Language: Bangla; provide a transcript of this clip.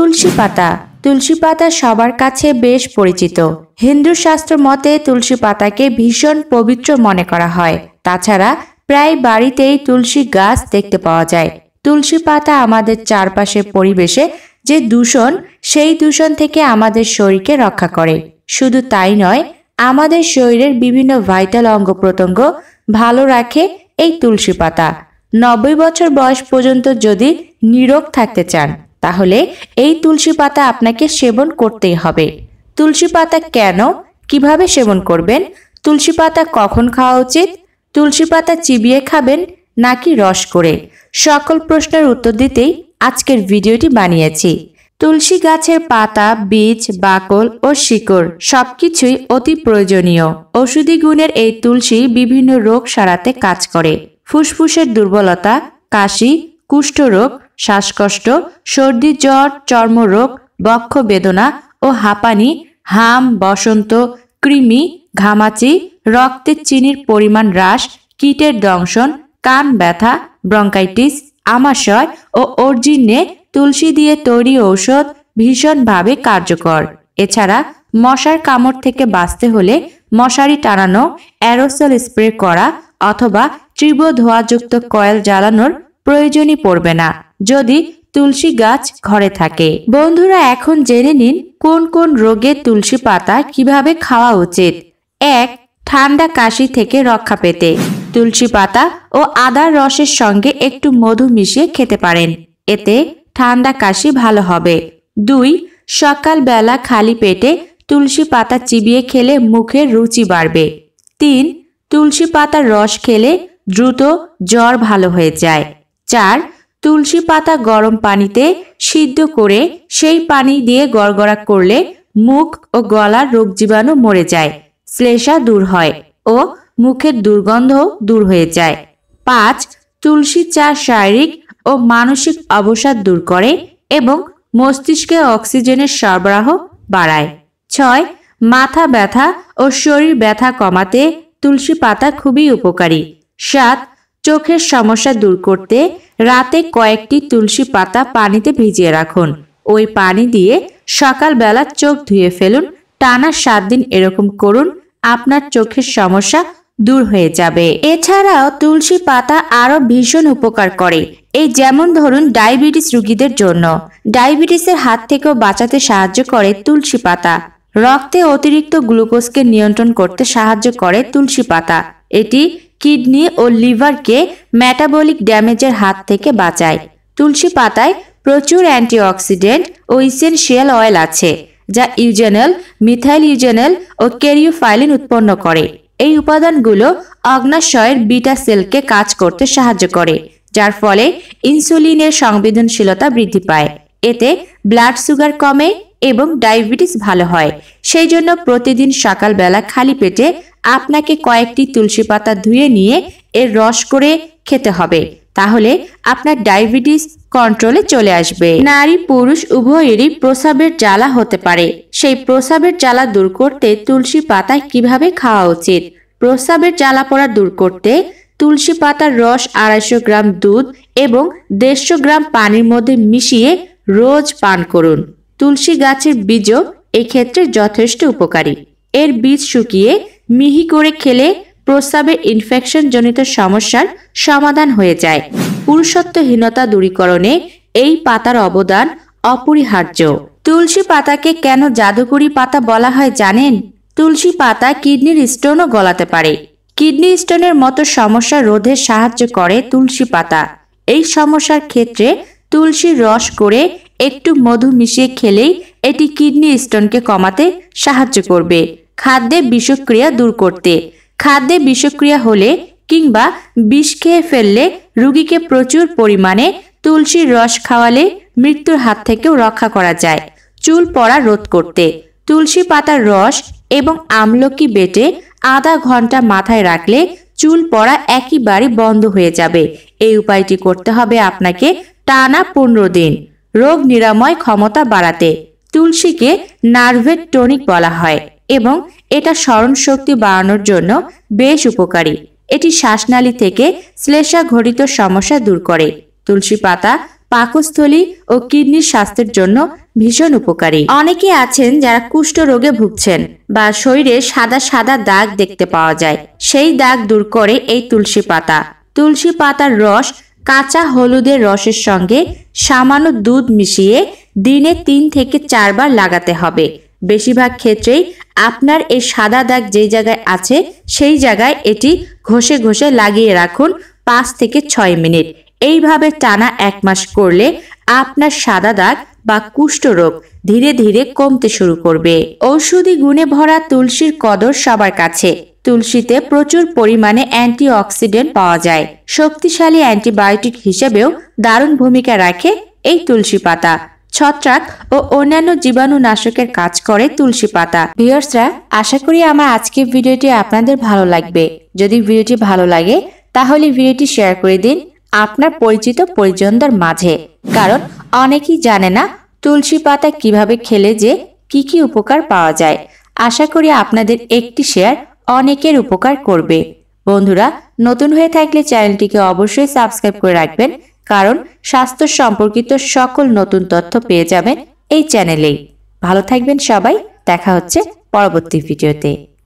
তুলসী পাতা তুলসী পাতা সবার কাছে বেশ পরিচিত হিন্দু শাস্ত্র মতে তুলসী পাতাকে ভীষণ পবিত্র মনে করা হয় তাছাড়া প্রায় বাড়িতেই তুলসী গাছ দেখতে পাওয়া যায় তুলসী পাতা আমাদের চারপাশের পরিবেশে যে দূষণ সেই দূষণ থেকে আমাদের শরীরকে রক্ষা করে শুধু তাই নয় আমাদের শরীরের বিভিন্ন ভাইটাল অঙ্গ প্রত্যঙ্গ ভালো রাখে এই তুলসী পাতা নব্বই বছর বয়স পর্যন্ত যদি নিরোগ থাকতে চান তাহলে এই তুলসী পাতা আপনাকে সেবন করতেই হবে তুলসী পাতা কেন কিভাবে সেবন করবেন তুলসী পাতা কখন খাওয়া উচিত তুলসী পাতা চিবিয়ে খাবেন নাকি রস করে সকল প্রশ্নের উত্তর দিতেই আজকের ভিডিওটি বানিয়েছি তুলসী গাছের পাতা বীজ বাকল ও শিকড় সবকিছুই অতি প্রয়োজনীয় ঔষধি গুণের এই তুলসী বিভিন্ন রোগ সারাতে কাজ করে ফুসফুসের দুর্বলতা কাশি কুষ্ঠরোগ শ্বাসকষ্ট সর্দি জ্বর চর্মরোগ বক্ষ বেদনা ও হাঁপানি হাম বসন্ত কৃমি ঘামাচি রক্তের চিনির পরিমাণ হ্রাস কীটের দংশন কান ব্যথা ব্রঙ্কাইটিস আমাশয় ও অর্জিনে তুলসী দিয়ে তৈরি ঔষধ ভীষণভাবে কার্যকর এছাড়া মশার কামড় থেকে বাঁচতে হলে মশারি টানানো অ্যারোসল স্প্রে করা অথবা তীব্র ধোয়াযুক্ত কয়েল জ্বালানোর প্রয়োজনই পড়বে না যদি তুলসী গাছ ঘরে থাকে বন্ধুরা এখন জেনে নিন কোন কোন রোগে তুলসী পাতা কিভাবে খাওয়া উচিত এক ঠান্ডা কাশি থেকে রক্ষা পেতে তুলসী পাতা ও আদার রসের সঙ্গে একটু মধু মিশিয়ে খেতে পারেন এতে ঠান্ডা কাশি ভালো হবে দুই সকালবেলা খালি পেটে তুলসী পাতা চিবিয়ে খেলে মুখের রুচি বাড়বে তিন তুলসী পাতার রস খেলে দ্রুত জ্বর ভালো হয়ে যায় চার তুলসী পাতা গরম পানিতে সিদ্ধ করে সেই পানি দিয়ে গড়গড়া করলে মুখ ও গলার রোগ জীবাণু মরে যায় শ্লেষা দূর হয় ও মুখের দুর্গন্ধ দূর হয়ে যায় পাঁচ তুলসী চা শারীরিক ও মানসিক অবসাদ দূর করে এবং মস্তিষ্কে অক্সিজেনের সরবরাহ বাড়ায় ছয় মাথা ব্যথা ও শরীর ব্যথা কমাতে তুলসী পাতা খুবই উপকারী সাত চোখের সমস্যা দূর করতে রাতে কয়েকটি তুলসী পাতা পানিতে ভিজিয়ে রাখুন ওই পানি দিয়ে সকালবেলা চোখ ধুয়ে ফেলুন টানা সাত দিন এরকম করুন আপনার চোখের সমস্যা দূর হয়ে যাবে এছাড়াও তুলসী পাতা আরও ভীষণ উপকার করে এই যেমন ধরুন ডায়াবেটিস রোগীদের জন্য ডায়াবেটিসের হাত থেকেও বাঁচাতে সাহায্য করে তুলসী পাতা রক্তে অতিরিক্ত গ্লুকোজকে নিয়ন্ত্রণ করতে সাহায্য করে তুলসী পাতা এটি কিডনি ও লিভারকে ম্যাটাবলিক ড্যামেজের হাত থেকে বাঁচায় তুলসী পাতায় প্রচুর অ্যান্টিঅক্সিডেন্ট ও ইসেনশিয়াল অয়েল আছে যা ইউজেনাল মিথাইল ইউজেনাল ও কেরিওফাইলিন উৎপন্ন করে এই উপাদানগুলো অগ্নাশয়ের বিটা সেলকে কাজ করতে সাহায্য করে যার ফলে ইনসুলিনের সংবেদনশীলতা বৃদ্ধি পায় এতে ব্লাড সুগার কমে এবং ডায়াবেটিস ভালো হয় সেই জন্য প্রতিদিন সকালবেলা খালি পেটে আপনাকে কয়েকটি তুলসী পাতা ধুয়ে নিয়ে এর রস করে খেতে হবে তাহলে আপনার ডায়াবেটিস কন্ট্রোলে চলে আসবে নারী পুরুষ উভয়েরই প্রস্রাবের জ্বালা হতে পারে সেই প্রস্রাবের জ্বালা দূর করতে তুলসী পাতা কিভাবে খাওয়া উচিত প্রসাবের জ্বালা পড়া দূর করতে তুলসী পাতার রস আড়াইশো গ্রাম দুধ এবং দেড়শো গ্রাম পানির মধ্যে মিশিয়ে রোজ পান করুন তুলসী গাছের বীজও এক্ষেত্রে যথেষ্ট উপকারী এর বীজ শুকিয়ে মিহি করে খেলে প্রস্রাবের ইনফেকশন জনিত সমস্যার সমাধান হয়ে যায় পুরুষত্বহীনতা দূরীকরণে এই পাতার অবদান অপরিহার্য তুলসী পাতাকে কেন জাদুকরি পাতা বলা হয় জানেন তুলসী পাতা কিডনির স্টোনও গলাতে পারে কিডনি স্টোনের মতো সমস্যা রোধে সাহায্য করে তুলসী পাতা এই সমস্যার ক্ষেত্রে তুলসীর রস করে একটু মধু মিশিয়ে খেলেই এটি কিডনি স্টোনকে কমাতে সাহায্য করবে খাদ্যে বিষক্রিয়া দূর করতে খাদ্যে বিষক্রিয়া হলে কিংবা বিষ খেয়ে ফেললে রুগীকে প্রচুর পরিমাণে তুলসীর রস খাওয়ালে মৃত্যুর হাত থেকেও রক্ষা করা যায় চুল পড়া রোধ করতে তুলসী পাতার রস এবং আমলকি বেটে আধা ঘন্টা মাথায় রাখলে চুল পড়া একেবারে বন্ধ হয়ে যাবে এই উপায়টি করতে হবে আপনাকে টানা পনেরো দিন রোগ নিরাময় ক্ষমতা বাড়াতে তুলসীকে নার্ভের টনিক বলা হয় এবং এটা স্মরণ শক্তি বাড়ানোর জন্য বেশ উপকারী এটি শ্বাসনালী থেকে শ্লেষা ঘটিত সমস্যা দূর করে তুলসী পাতা পাকস্থলী ও কিডনির স্বাস্থ্যের জন্য ভীষণ উপকারী অনেকে আছেন যারা কুষ্ঠ রোগে ভুগছেন বা শরীরে সাদা সাদা দাগ দেখতে পাওয়া যায় সেই দাগ দূর করে এই তুলসী পাতা তুলসী পাতার রস কাঁচা হলুদের রসের সঙ্গে সামান্য দুধ মিশিয়ে দিনে তিন থেকে চারবার লাগাতে হবে বেশিরভাগ ক্ষেত্রেই আপনার এই সাদা দাগ যে জায়গায় আছে সেই জায়গায় এটি ঘষে ঘষে লাগিয়ে রাখুন পাঁচ থেকে ছয় মিনিট এইভাবে টানা এক মাস করলে আপনার সাদা দাগ বা কুষ্ঠরোগ ধীরে ধীরে কমতে শুরু করবে ঔষধি গুণে ভরা তুলসীর কদর সবার কাছে তুলসীতে প্রচুর পরিমাণে অ্যান্টিঅক্সিডেন্ট পাওয়া যায় শক্তিশালী অ্যান্টিবায়োটিক হিসেবেও দারুণ ভূমিকা রাখে এই তুলসী পাতা ছত্রাক ও অন্যান্য জীবাণুনাশকের কাজ করে তুলসী পাতা ভিউয়ার্সরা আশা করি আমার আজকের ভিডিওটি আপনাদের ভালো লাগবে যদি ভিডিওটি ভালো লাগে তাহলে ভিডিওটি শেয়ার করে দিন আপনার পরিচিত পরিজনদের মাঝে কারণ অনেকেই জানে না তুলসী পাতা কিভাবে খেলে যে কি কি উপকার পাওয়া যায় আশা করি আপনাদের একটি শেয়ার অনেকের উপকার করবে বন্ধুরা নতুন হয়ে থাকলে চ্যানেলটিকে অবশ্যই সাবস্ক্রাইব করে রাখবেন কারণ স্বাস্থ্য সম্পর্কিত সকল নতুন তথ্য পেয়ে যাবেন এই চ্যানেলেই ভালো থাকবেন সবাই দেখা হচ্ছে পরবর্তী ভিডিওতে